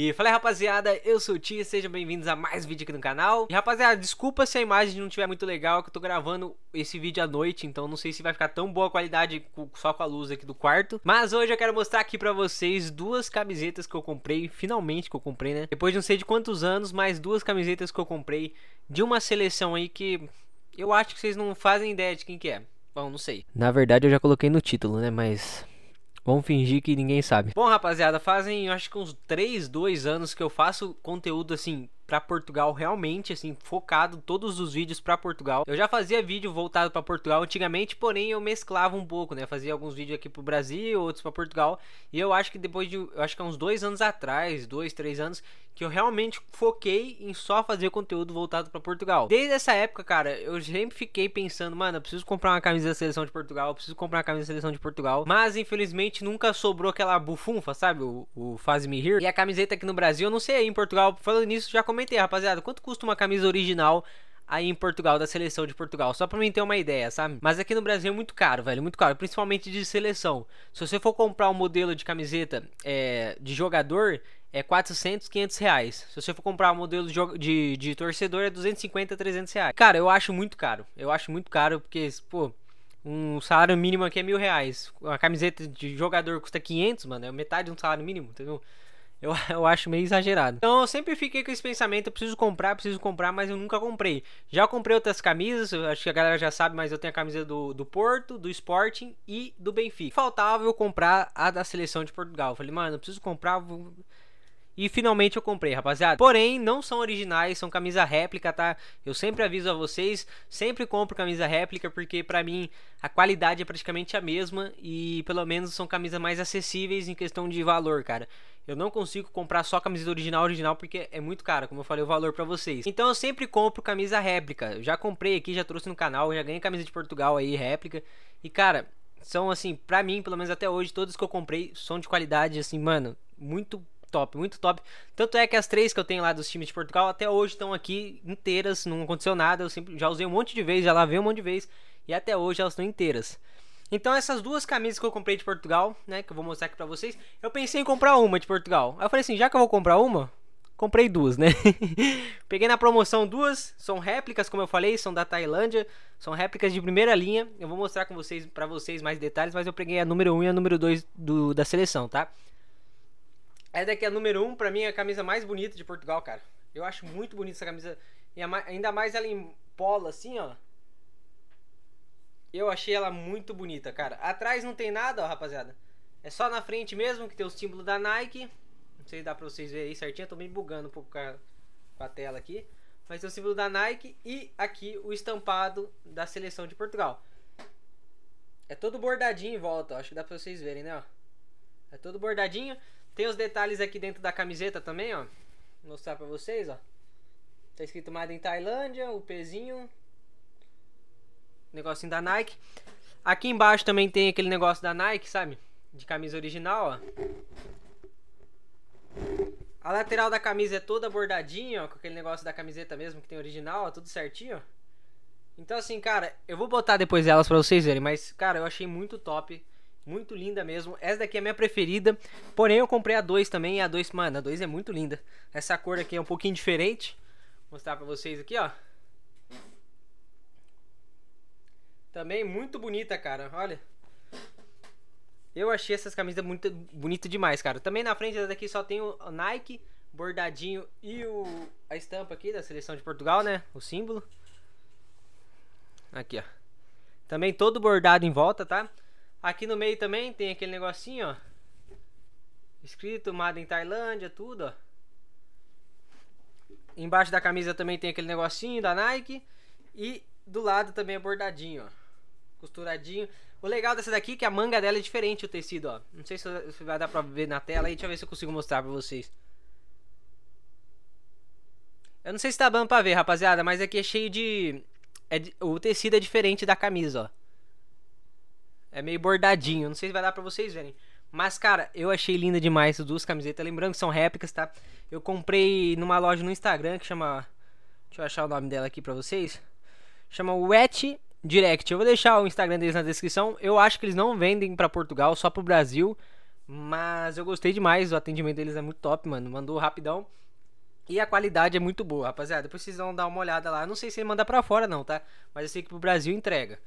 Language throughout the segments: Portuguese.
E aí, rapaziada, eu sou o Ti, sejam bem-vindos a mais vídeo aqui no canal E rapaziada, desculpa se a imagem não estiver muito legal, que eu tô gravando esse vídeo à noite Então não sei se vai ficar tão boa a qualidade só com a luz aqui do quarto Mas hoje eu quero mostrar aqui pra vocês duas camisetas que eu comprei, finalmente que eu comprei né Depois de não sei de quantos anos, mais duas camisetas que eu comprei De uma seleção aí que eu acho que vocês não fazem ideia de quem que é Bom, não sei Na verdade eu já coloquei no título né, mas Vamos fingir que ninguém sabe. Bom, rapaziada, fazem acho que uns 3, 2 anos que eu faço conteúdo assim para Portugal realmente assim focado todos os vídeos para Portugal. Eu já fazia vídeo voltado para Portugal antigamente, porém eu mesclava um pouco, né? fazia alguns vídeos aqui pro Brasil, outros para Portugal. E eu acho que depois de eu acho que há é uns dois anos atrás, dois, três anos, que eu realmente foquei em só fazer conteúdo voltado para Portugal. Desde essa época, cara, eu sempre fiquei pensando, mano, eu preciso comprar uma camisa da seleção de Portugal, eu preciso comprar uma camisa da seleção de Portugal, mas infelizmente nunca sobrou aquela bufunfa, sabe? O, o faz-me rir. E a camiseta aqui no Brasil, eu não sei, aí em Portugal, falando nisso, já comentei, rapaziada, quanto custa uma camisa original aí em Portugal, da seleção de Portugal. Só pra mim ter uma ideia, sabe? Mas aqui no Brasil é muito caro, velho. Muito caro. Principalmente de seleção. Se você for comprar um modelo de camiseta é, de jogador, é 400, 500 reais. Se você for comprar um modelo de, de, de torcedor, é 250, 300 reais. Cara, eu acho muito caro. Eu acho muito caro porque, pô, um salário mínimo aqui é mil reais. Uma camiseta de jogador custa 500, mano. É metade de um salário mínimo, entendeu? Eu, eu acho meio exagerado. Então eu sempre fiquei com esse pensamento: eu preciso comprar, preciso comprar, mas eu nunca comprei. Já comprei outras camisas, acho que a galera já sabe, mas eu tenho a camisa do, do Porto, do Sporting e do Benfica. Faltava eu comprar a da seleção de Portugal. Eu falei, mano, eu preciso comprar. Vou... E finalmente eu comprei, rapaziada. Porém, não são originais, são camisa réplica, tá? Eu sempre aviso a vocês, sempre compro camisa réplica, porque pra mim a qualidade é praticamente a mesma. E pelo menos são camisas mais acessíveis em questão de valor, cara. Eu não consigo comprar só camisa original original porque é muito cara, como eu falei o valor para vocês. Então eu sempre compro camisa réplica. Eu já comprei aqui, já trouxe no canal, já ganhei camisa de Portugal aí réplica. E cara, são assim, para mim, pelo menos até hoje, todas que eu comprei são de qualidade assim, mano, muito top, muito top. Tanto é que as três que eu tenho lá dos times de Portugal até hoje estão aqui inteiras, não aconteceu nada. Eu sempre já usei um monte de vez, já lavei um monte de vez e até hoje elas estão inteiras. Então essas duas camisas que eu comprei de Portugal, né, que eu vou mostrar aqui pra vocês, eu pensei em comprar uma de Portugal. Aí eu falei assim, já que eu vou comprar uma, comprei duas, né? Peguei na promoção duas, são réplicas, como eu falei, são da Tailândia, são réplicas de primeira linha. Eu vou mostrar com vocês, para vocês mais detalhes, mas eu peguei a número 1 um e a número 2 da seleção, tá? Essa daqui é a número 1, um, pra mim é a camisa mais bonita de Portugal, cara. Eu acho muito bonita essa camisa. E ainda mais ela em polo, assim, ó. Eu achei ela muito bonita, cara. Atrás não tem nada, ó, rapaziada. É só na frente mesmo que tem o símbolo da Nike. Não sei se dá pra vocês verem aí certinho. Eu tô me bugando um pouco com a, com a tela aqui. Mas tem o símbolo da Nike e aqui o estampado da seleção de Portugal. É todo bordadinho em volta, ó. Acho que dá pra vocês verem, né, ó. É todo bordadinho. Tem os detalhes aqui dentro da camiseta também, ó. Vou mostrar pra vocês, ó. Tá escrito Made in Tailândia, o pezinho. Negocinho da Nike. Aqui embaixo também tem aquele negócio da Nike, sabe? De camisa original, ó. A lateral da camisa é toda bordadinha, ó. Com aquele negócio da camiseta mesmo que tem original, ó. Tudo certinho, ó. Então, assim, cara, eu vou botar depois elas pra vocês verem, mas, cara, eu achei muito top muito linda mesmo. Essa daqui é a minha preferida. Porém, eu comprei a 2 também. a 2, mano, a 2 é muito linda. Essa cor aqui é um pouquinho diferente. Vou mostrar pra vocês aqui, ó. Também muito bonita, cara. Olha. Eu achei essas camisas muito bonita demais, cara. Também na frente daqui só tem o Nike bordadinho e o a estampa aqui da seleção de Portugal, né? O símbolo. Aqui, ó. Também todo bordado em volta, tá? Aqui no meio também tem aquele negocinho, ó. Escrito Made in Tailândia, tudo, ó. Embaixo da camisa também tem aquele negocinho da Nike. E do lado também é bordadinho, ó. Costuradinho. O legal dessa daqui é que a manga dela é diferente o tecido, ó. Não sei se vai dar pra ver na tela aí. Deixa eu ver se eu consigo mostrar pra vocês. Eu não sei se tá bom pra ver, rapaziada, mas aqui é cheio de... É... O tecido é diferente da camisa, ó. É meio bordadinho, não sei se vai dar pra vocês verem. Mas, cara, eu achei linda demais as duas camisetas. Lembrando que são réplicas, tá? Eu comprei numa loja no Instagram que chama. Deixa eu achar o nome dela aqui pra vocês. Chama Wet Direct. Eu vou deixar o Instagram deles na descrição. Eu acho que eles não vendem para Portugal, só pro Brasil. Mas eu gostei demais, o atendimento deles é muito top, mano. Mandou rapidão. E a qualidade é muito boa, rapaziada. Depois vocês vão dar uma olhada lá. Eu não sei se ele manda para fora, não, tá? Mas eu sei que pro Brasil entrega.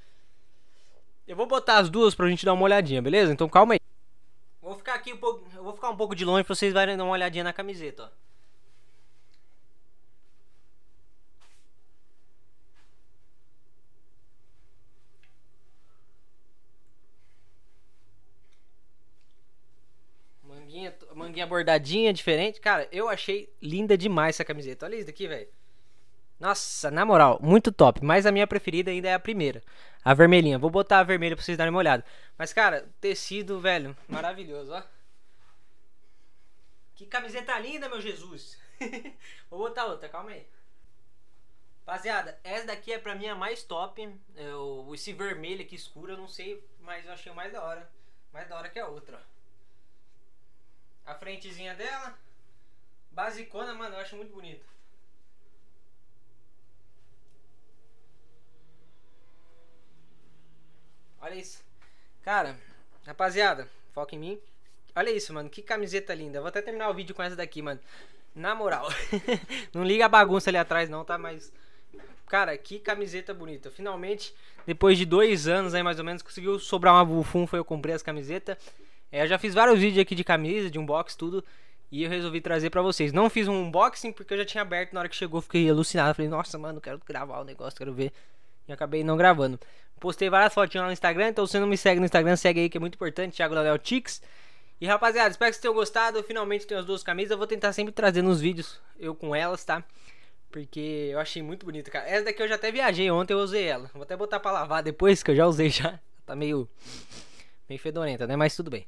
Eu vou botar as duas pra gente dar uma olhadinha, beleza? Então calma aí. Vou ficar aqui um pouco, eu vou ficar um pouco de longe pra vocês darem uma olhadinha na camiseta, ó. Manguinha, manguinha bordadinha, diferente. Cara, eu achei linda demais essa camiseta. Olha isso daqui, velho. Nossa, na moral, muito top. Mas a minha preferida ainda é a primeira. A vermelhinha. Vou botar a vermelha pra vocês darem uma olhada. Mas, cara, tecido, velho, maravilhoso, ó. Que camiseta linda, meu Jesus. Vou botar outra, calma aí. Rapaziada, essa daqui é pra mim a mais top. Eu, é esse vermelho aqui escuro, eu não sei, mas eu achei mais da hora. Mais da hora que a é outra, ó. A frentezinha dela. Basicona, mano, eu acho muito bonita. Olha isso. Cara, rapaziada, foca em mim. Olha isso, mano. Que camiseta linda. Vou até terminar o vídeo com essa daqui, mano. Na moral. não liga a bagunça ali atrás, não, tá? Mas. Cara, que camiseta bonita. Finalmente, depois de dois anos aí mais ou menos, conseguiu sobrar uma bufunfa. Eu comprei as camisetas. É, eu já fiz vários vídeos aqui de camisa, de unboxing tudo. E eu resolvi trazer para vocês. Não fiz um unboxing porque eu já tinha aberto na hora que chegou. Fiquei alucinado. Falei, nossa, mano, quero gravar o negócio, quero ver e acabei não gravando. Postei várias fotinhas lá no Instagram, então se não me segue no Instagram, segue aí que é muito importante, Thiago Daniel Tix. E rapaziada, espero que vocês tenham gostado. Eu finalmente tenho as duas camisas. Eu vou tentar sempre trazer nos vídeos eu com elas, tá? Porque eu achei muito bonito, cara. Essa daqui eu já até viajei ontem, eu usei ela. Vou até botar pra lavar depois, que eu já usei já. Tá meio. meio fedorenta, né? Mas tudo bem.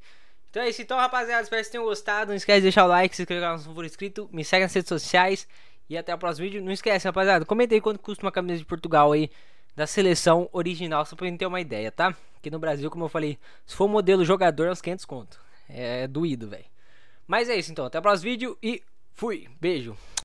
Então é isso, então, rapaziada. Espero que vocês tenham gostado. Não esquece de deixar o like, se inscrever se for inscrito. Me segue nas redes sociais. E até o próximo vídeo. Não esquece, rapaziada. comente aí quanto custa uma camisa de Portugal aí da seleção original, só pra gente ter uma ideia, tá? Aqui no Brasil, como eu falei, se for modelo jogador, é uns 500 conto. É, é doído, velho. Mas é isso então, até o próximo vídeo e fui. Beijo.